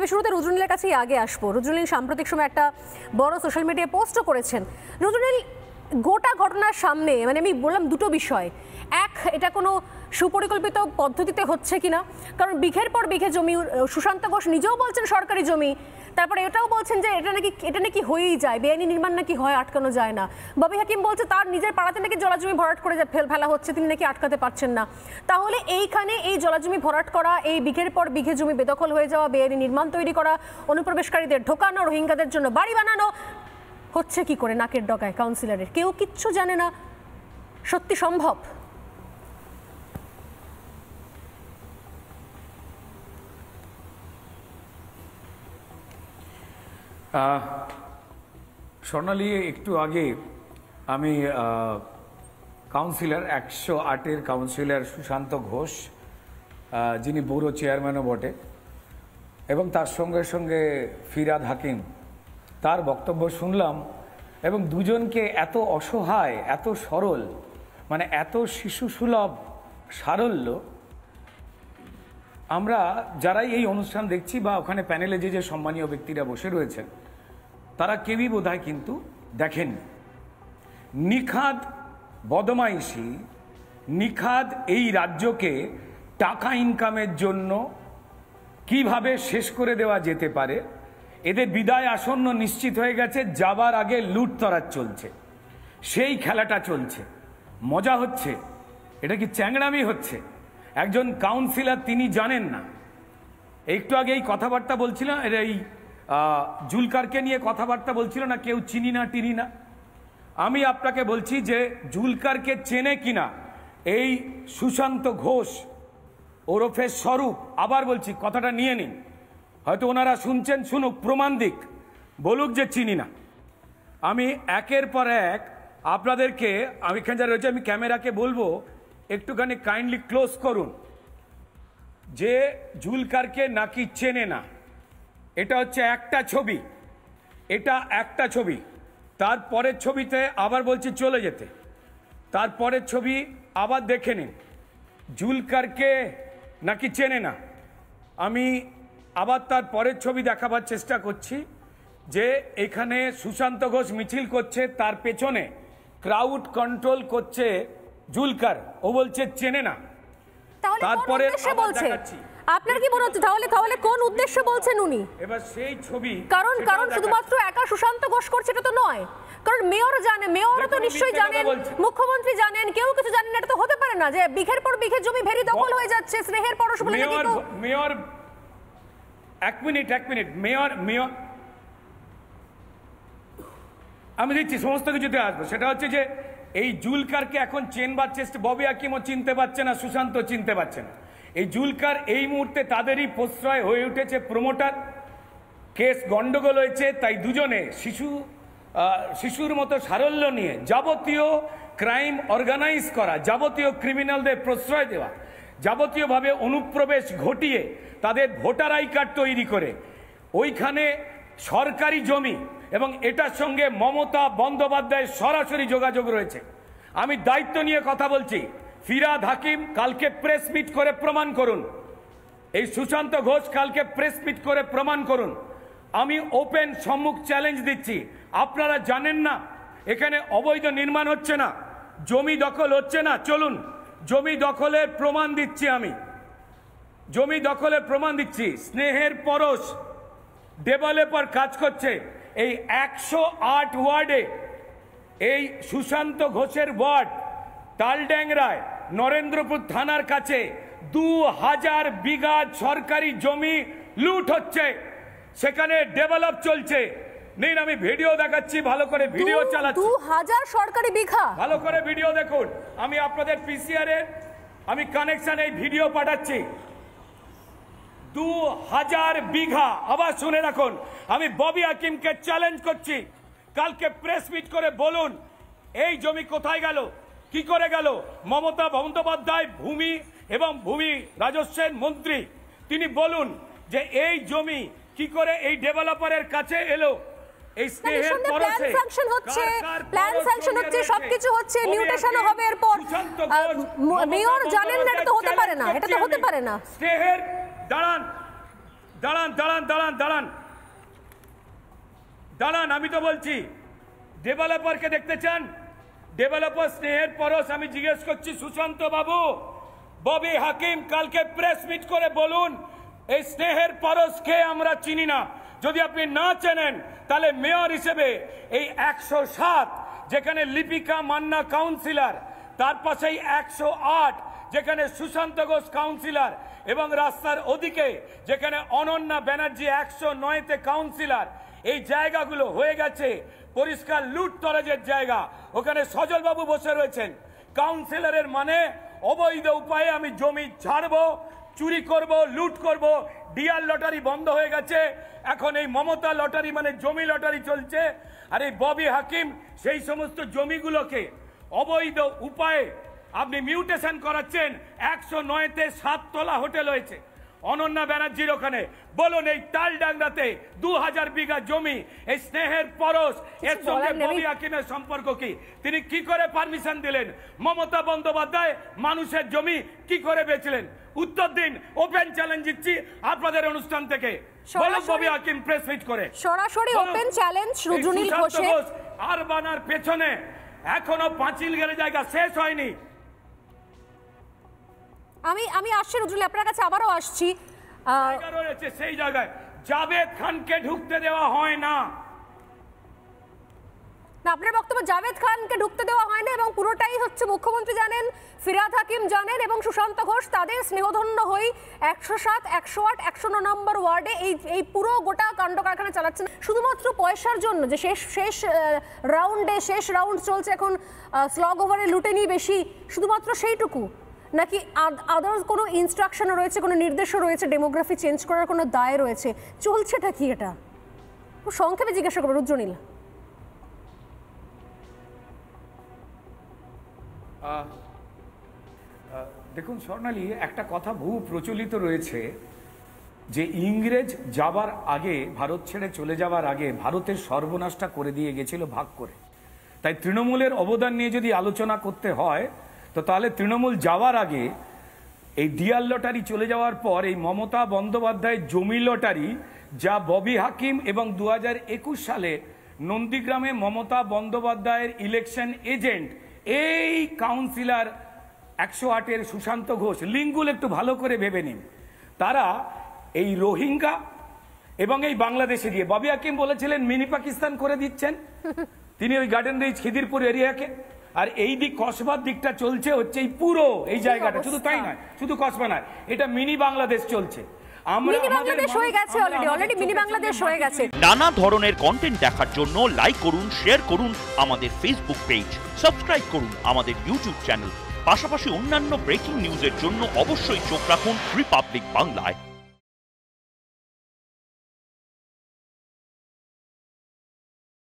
আমি শুরুতে রুজুনীলের কাছেই আগে আসবো রুজুনীল সাম্প্রতিক সময় একটা বড় সোশ্যাল মিডিয়ায় পোস্টও করেছেন রুজুনীল গোটা ঘটনার সামনে মানে আমি বললাম দুটো বিষয় এক এটা কোনো সুপরিকল্পিত পদ্ধতিতে হচ্ছে কিনা কারণ বিঘের পর বিঘে জমি সুশান্ত ঘোষ নিজেও বলছেন সরকারি জমি তারপরে এটাও বলছেন যে এটা নাকি এটা নাকি হয়েই যায় বেআইনি নির্মাণ নাকি হয় আটকানো যায় না ববি হাকিম বলছে তার নিজের পাড়াতে নাকি জলাজমি ভরাট করে ফেল ফেলা হচ্ছে তিনি নাকি আটকাতে পারছেন না তাহলে এইখানে এই জলাজমি ভরাট করা এই বিঘের পর বিঘে জমি বেদখল হয়ে যাওয়া বেআইনি নির্মাণ তৈরি করা অনুপ্রবেশকারীদের ঢোকানো রোহিঙ্গাদের জন্য বাড়ি বানানো হচ্ছে কি করে নাকের ডগায় কাউন্সিলরের কেউ কিচ্ছু জানে না সত্যি সম্ভব স্বর্ণালি একটু আগে আমি কাউন্সিলর একশো আটের কাউন্সিলর সুশান্ত ঘোষ যিনি বৌর চেয়ারম্যানও বটে এবং তার সঙ্গে সঙ্গে ফিরাদ হাকিম তার বক্তব্য শুনলাম এবং দুজনকে এত অসহায় এত সরল মানে এত শিশু সুলভ সারল্য আমরা যারাই এই অনুষ্ঠান দেখছি বা ওখানে প্যানেলে যে যে সম্মানীয় ব্যক্তিরা বসে রয়েছেন তারা কেউই বোধহয় কিন্তু দেখেন নিখাদ বদমাইশি নিখাদ এই রাজ্যকে টাকা ইনকামের জন্য কিভাবে শেষ করে দেওয়া যেতে পারে এদের বিদায় আসন্ন নিশ্চিত হয়ে গেছে যাবার আগে লুটতরাজ চলছে সেই খেলাটা চলছে মজা হচ্ছে এটা কি চ্যাংড়ামি হচ্ছে একজন কাউন্সিলর তিনি জানেন না একটু আগে এই কথাবার্তা বলছিলাম এটা এই জুলকারকে নিয়ে কথাবার্তা বলছিল না কেউ চিনি না টিনি না আমি আপনাকে বলছি যে জুলকারকে চেনে কিনা এই সুশান্ত ঘোষ ওরফে স্বরূপ আবার বলছি কথাটা নিয়ে নিন হয়তো ওনারা শুনছেন শুনুক প্রমাণ দিক বলুক যে চিনি না আমি একের পর এক আপনাদেরকে আমি এখানে যা রয়েছে আমি ক্যামেরাকে বলবো একটুখানি কাইন্ডলি ক্লোজ করুন যে জুলকারকে নাকি চেনে না এটা হচ্ছে একটা ছবি এটা একটা ছবি তার পরের ছবিতে আবার বলছি চলে যেতে তার পরের ছবি আবার দেখে নিন জুলকারকে নাকি চেনে না আমি আবার তার পরের ছবি দেখাবার চেষ্টা করছি যে এখানে সুশান্ত ঘোষ মিছিল করছে তার পেছনে ক্রাউড কন্ট্রোল করছে জুলকার ও বলছে চেনে না তারপরে বলছে আপনার কি মনে হচ্ছে তাহলে তাহলে কোন উদ্দেশ্যে বলছেন উনি এবার সেই ছবি কারণ কারণ শুধুমাত্র একা সুশান্ত ঘোষ করছে এটা তো নয় কারণ মেয়র জানে মেয়র তো নিশ্চয়ই জানেন মুখ্যমন্ত্রী জানেন কেউ কিছু জানেন এটা তো হতে পারে না যে বিঘের পর বিঘের জমি ভেরি দখল হয়ে যাচ্ছে স্নেহের পরশ বলে মেয়র এক মিনিট এক মিনিট মেয়র মেয়র আমি দেখছি সমস্ত কিছুতে আসবো সেটা হচ্ছে যে এই জুলকারকে এখন চেনবার চেষ্টা ববি আকিমও চিনতে পারছে না সুশান্ত চিনতে পারছে না এই জুলকার এই মুহূর্তে তাদেরই প্রশ্রয় হয়ে উঠেছে প্রমোটার কেস গণ্ডগোল হয়েছে তাই দুজনে শিশু শিশুর মতো সারল্য নিয়ে যাবতীয় ক্রাইম অর্গানাইজ করা যাবতীয় ক্রিমিনালদের প্রশ্রয় দেওয়া যাবতীয়ভাবে অনুপ্রবেশ ঘটিয়ে তাদের ভোটার আই কার্ড তৈরি করে ওইখানে সরকারি জমি এবং এটার সঙ্গে মমতা বন্দ্যোপাধ্যায়ের সরাসরি যোগাযোগ রয়েছে আমি দায়িত্ব নিয়ে কথা বলছি ফিরাদ হাকিম কালকে প্রেস মিট করে প্রমাণ করুন এই সুশান্ত ঘোষ কালকে প্রেস মিট করে প্রমাণ করুন আমি ওপেন সম্মুখ চ্যালেঞ্জ দিচ্ছি আপনারা জানেন না এখানে অবৈধ নির্মাণ হচ্ছে না জমি দখল হচ্ছে না চলুন জমি দখলের প্রমাণ দিচ্ছি আমি জমি দখলের প্রমাণ দিচ্ছি স্নেহের পরশ ডেভেলপার কাজ করছে এই একশো আট ওয়ার্ডে এই সুশান্ত ঘোষের ওয়ার্ড তালড্যাংরায় নরেন্দ্রপুর থানার কাছে দু হাজার বিঘা সরকারি জমি লুট হচ্ছে সেখানে ডেভেলপ চলছে নিন আমি ভিডিও দেখাচ্ছি ভালো করে ভিডিও চালাচ্ছি দু হাজার সরকারি বিঘা ভালো করে ভিডিও দেখুন আমি আপনাদের পিসিআর এর আমি কানেকশন এই ভিডিও পাঠাচ্ছি দু হাজার বিঘা আবার শুনে রাখুন আমি ববি হাকিমকে চ্যালেঞ্জ করছি কালকে প্রেস মিট করে বলুন এই জমি কোথায় গেল কি করে গেল মমতা বন্দ্যোপাধ্যায় ভূমি এবং ভূমি রাজস্বের মন্ত্রী তিনি বলুন যে এই জমি কি করে এই ডেভেলপারের কাছে এলো এই মানে স্নেহের ফাংশন হচ্ছে হচ্ছে সবকিছু হচ্ছে হবে না হতে পারে না হতে পারে না স্নেহের দাঁড়ান দাঁড়ান দাঁড়ান দাঁড়ান দাঁড়ান দাঁড়ান আমি তো বলছি ডেভেলপারকে দেখতে চান ডেভেলপার স্নেহের পরশ আমি জিজ্ঞেস করছি সুশান্ত বাবু ববি হাকিম কালকে প্রেস মিট করে বলুন এই স্নেহের পরশকে আমরা চিনি না যদি আপনি না চেনেন তাহলে মেয়র হিসেবে এই একশো সাত যেখানে লিপিকা মান্না কাউন্সিলর তার পাশেই একশো আট যেখানে সুশান্ত ঘোষ কাউন্সিলর এবং রাস্তার ওদিকে যেখানে অনন্যা ব্যানার্জি একশো নয়তে কাউন্সিলর এই জায়গাগুলো হয়ে গেছে পরিষ্কার লুট তরাজের জায়গা ওখানে সজলবাবু বসে রয়েছেন কাউন্সিলরের মানে অবৈধ উপায়ে আমি জমি ছাড়ব চুরি করব লুট করব ডিয়ার লটারি বন্ধ হয়ে গেছে এখন এই মমতা লটারি মানে জমি লটারি চলছে আর এই ববি হাকিম সেই সমস্ত জমিগুলোকে অবৈধ উপায়ে আপনি মিউটেশন করাচ্ছেন একশো নয়তে সাত তলা হোটেল হয়েছে অনন্যা ব্যানার্জির ওখানে বলুন এই ডাঙ্গাতে দু হাজার বিঘা জমি এই স্নেহের পরশ এর সঙ্গে ববি সম্পর্ক কি তিনি কি করে পারমিশন দিলেন মমতা বন্দ্যোপাধ্যায় মানুষের জমি কি করে বেচলেন উত্তর দিন ওপেন চ্যালেঞ্জ দিচ্ছি আপনাদের অনুষ্ঠান থেকে বলুন ববি আকিম প্রেস মিট করে সরাসরি ওপেন চ্যালেঞ্জ রুজুনীল আর বানার পেছনে এখনো পাঁচিল গেলে জায়গা শেষ হয়নি আমি আমি আসছি নজরুল আপনার কাছে আবারও আসছি সেই জায়গায় জাভেদ খানকে ঢুকতে দেওয়া হয় না না আপনার বক্তব্য জাভেদ খানকে ঢুকতে দেওয়া হয় না এবং পুরোটাই হচ্ছে মুখ্যমন্ত্রী জানেন ফিরাদ হাকিম জানেন এবং সুশান্ত ঘোষ তাদের স্নেহধন্য হই একশো সাত একশো আট একশো ন নম্বর ওয়ার্ডে এই এই পুরো গোটা কাণ্ড কারখানা চালাচ্ছেন শুধুমাত্র পয়সার জন্য যে শেষ শেষ রাউন্ডে শেষ রাউন্ড চলছে এখন স্লগ ওভারে লুটে নিয়ে বেশি শুধুমাত্র সেইটুকু নাকি আদার্স কোনো ইনস্ট্রাকশনও রয়েছে কোনো নির্দেশও রয়েছে ডেমোগ্রাফি চেঞ্জ করার কোনো দায় রয়েছে চলছেটা কি এটা সংক্ষেপে জিজ্ঞাসা করবো রুদ্রনীল দেখুন স্বর্ণালী একটা কথা বহু প্রচলিত রয়েছে যে ইংরেজ যাবার আগে ভারত ছেড়ে চলে যাওয়ার আগে ভারতের সর্বনাশটা করে দিয়ে গেছিল ভাগ করে তাই তৃণমূলের অবদান নিয়ে যদি আলোচনা করতে হয় তো তাহলে তৃণমূল যাওয়ার আগে এই ডিয়াল লটারি চলে যাওয়ার পর এই মমতা বন্দ্যোপাধ্যায়ের জমি লটারি যা ববি হাকিম এবং দু সালে নন্দীগ্রামে মমতা বন্দ্যোপাধ্যায়ের ইলেকশন এজেন্ট এই কাউন্সিলর একশো আটের সুশান্ত ঘোষ লিঙ্গুল একটু ভালো করে ভেবে নিন তারা এই রোহিঙ্গা এবং এই বাংলাদেশে দিয়ে ববি হাকিম বলেছিলেন মিনি পাকিস্তান করে দিচ্ছেন তিনি ওই গার্ডেন রিচ খিদিরপুর এরিয়াকে আর এই দিক কসবার দিকটা চলছে হচ্ছে এই পুরো এই জায়গাটা শুধু তাই নয় শুধু কসবা নয় এটা মিনি বাংলাদেশ চলছে নানা ধরনের কন্টেন্ট দেখার জন্য লাইক করুন শেয়ার করুন আমাদের ফেসবুক পেজ সাবস্ক্রাইব করুন আমাদের ইউটিউব চ্যানেল পাশাপাশি অন্যান্য ব্রেকিং নিউজের জন্য অবশ্যই চোখ রাখুন রিপাবলিক বাংলায়